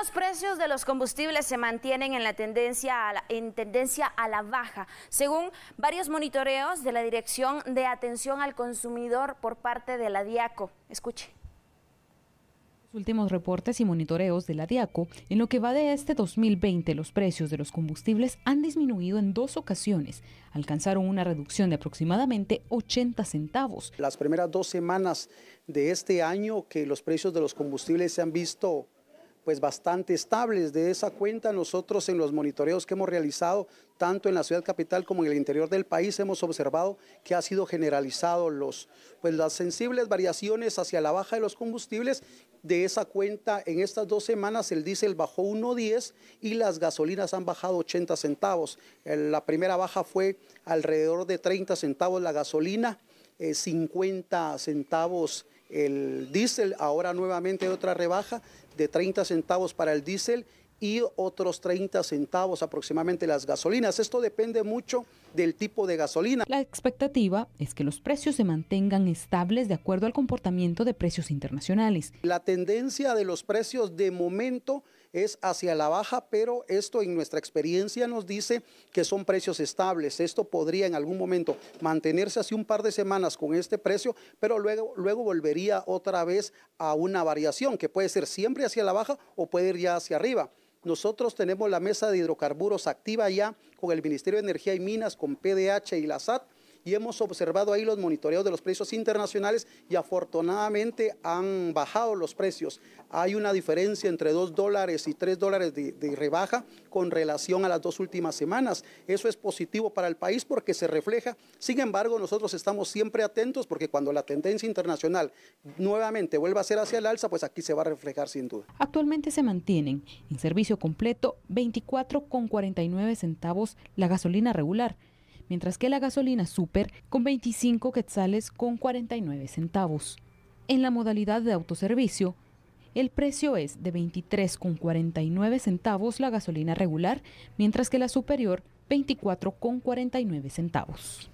los precios de los combustibles se mantienen en, la tendencia a la, tendencia a la baja, según varios monitoreos de la Dirección de Atención al Consumidor por parte de la DIACO. Escuche. Los últimos reportes y monitoreos de la DIACO, en lo que va de este 2020, los precios de los combustibles han disminuido en dos ocasiones. Alcanzaron una reducción de aproximadamente 80 centavos. Las primeras dos semanas de este año que los precios de los combustibles se han visto pues bastante estables. De esa cuenta nosotros en los monitoreos que hemos realizado, tanto en la ciudad capital como en el interior del país, hemos observado que ha sido generalizado los, pues las sensibles variaciones hacia la baja de los combustibles. De esa cuenta, en estas dos semanas el diésel bajó 1.10 y las gasolinas han bajado 80 centavos. La primera baja fue alrededor de 30 centavos la gasolina, 50 eh, centavos el diésel, ahora nuevamente otra rebaja de 30 centavos para el diésel y otros 30 centavos aproximadamente las gasolinas. Esto depende mucho del tipo de gasolina. La expectativa es que los precios se mantengan estables de acuerdo al comportamiento de precios internacionales. La tendencia de los precios de momento es hacia la baja, pero esto en nuestra experiencia nos dice que son precios estables. Esto podría en algún momento mantenerse así un par de semanas con este precio, pero luego, luego volvería otra vez a una variación que puede ser siempre hacia la baja o puede ir ya hacia arriba. Nosotros tenemos la mesa de hidrocarburos activa ya con el Ministerio de Energía y Minas, con PDH y la SAT y hemos observado ahí los monitoreos de los precios internacionales y afortunadamente han bajado los precios. Hay una diferencia entre 2 dólares y 3 dólares de, de rebaja con relación a las dos últimas semanas. Eso es positivo para el país porque se refleja. Sin embargo, nosotros estamos siempre atentos porque cuando la tendencia internacional nuevamente vuelva a ser hacia el alza, pues aquí se va a reflejar sin duda. Actualmente se mantienen en servicio completo 24,49 centavos la gasolina regular mientras que la gasolina super con 25 quetzales con 49 centavos. En la modalidad de autoservicio, el precio es de 23,49 centavos la gasolina regular, mientras que la superior 24,49 centavos.